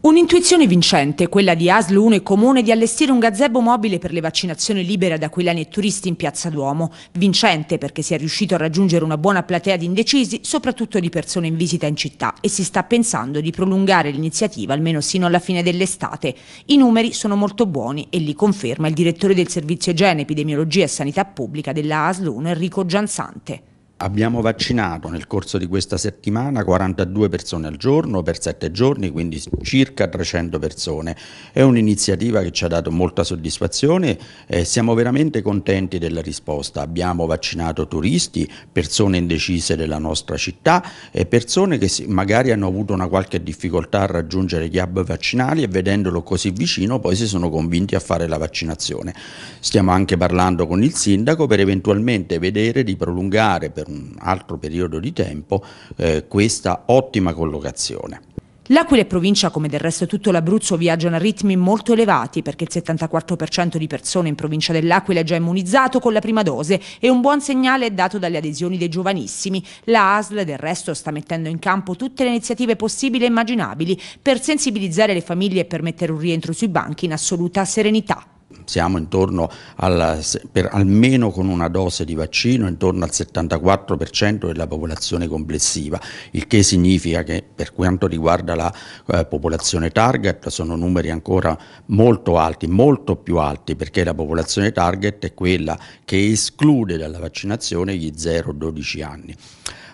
Un'intuizione vincente, quella di ASL 1 e Comune di allestire un gazebo mobile per le vaccinazioni libere ad aquilani e turisti in Piazza Duomo. Vincente perché si è riuscito a raggiungere una buona platea di indecisi, soprattutto di persone in visita in città e si sta pensando di prolungare l'iniziativa almeno sino alla fine dell'estate. I numeri sono molto buoni e li conferma il direttore del Servizio Igiene, Epidemiologia e Sanità Pubblica della ASL 1 Enrico Giansante. Abbiamo vaccinato nel corso di questa settimana 42 persone al giorno per 7 giorni, quindi circa 300 persone. È un'iniziativa che ci ha dato molta soddisfazione e siamo veramente contenti della risposta. Abbiamo vaccinato turisti, persone indecise della nostra città e persone che magari hanno avuto una qualche difficoltà a raggiungere gli hub vaccinali e vedendolo così vicino poi si sono convinti a fare la vaccinazione. Stiamo anche parlando con il sindaco per eventualmente vedere di prolungare per un altro periodo di tempo eh, questa ottima collocazione. L'Aquila e provincia, come del resto tutto l'Abruzzo, viaggiano a ritmi molto elevati perché il 74% di persone in provincia dell'Aquila è già immunizzato con la prima dose e un buon segnale è dato dalle adesioni dei giovanissimi. La ASL del resto sta mettendo in campo tutte le iniziative possibili e immaginabili per sensibilizzare le famiglie e permettere un rientro sui banchi in assoluta serenità siamo intorno al, per, almeno con una dose di vaccino intorno al 74% della popolazione complessiva, il che significa che per quanto riguarda la eh, popolazione target sono numeri ancora molto alti, molto più alti perché la popolazione target è quella che esclude dalla vaccinazione gli 0-12 anni.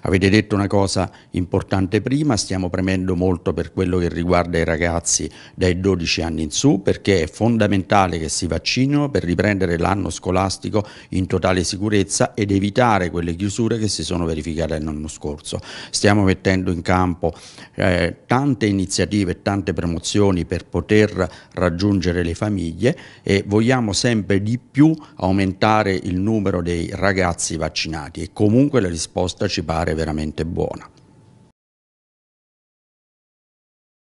Avete detto una cosa importante prima, stiamo premendo molto per quello che riguarda i ragazzi dai 12 anni in su perché è fondamentale che si vaccinino per riprendere l'anno scolastico in totale sicurezza ed evitare quelle chiusure che si sono verificate l'anno scorso. Stiamo mettendo in campo eh, tante iniziative, e tante promozioni per poter raggiungere le famiglie e vogliamo sempre di più aumentare il numero dei ragazzi vaccinati e comunque la risposta ci pare veramente buona.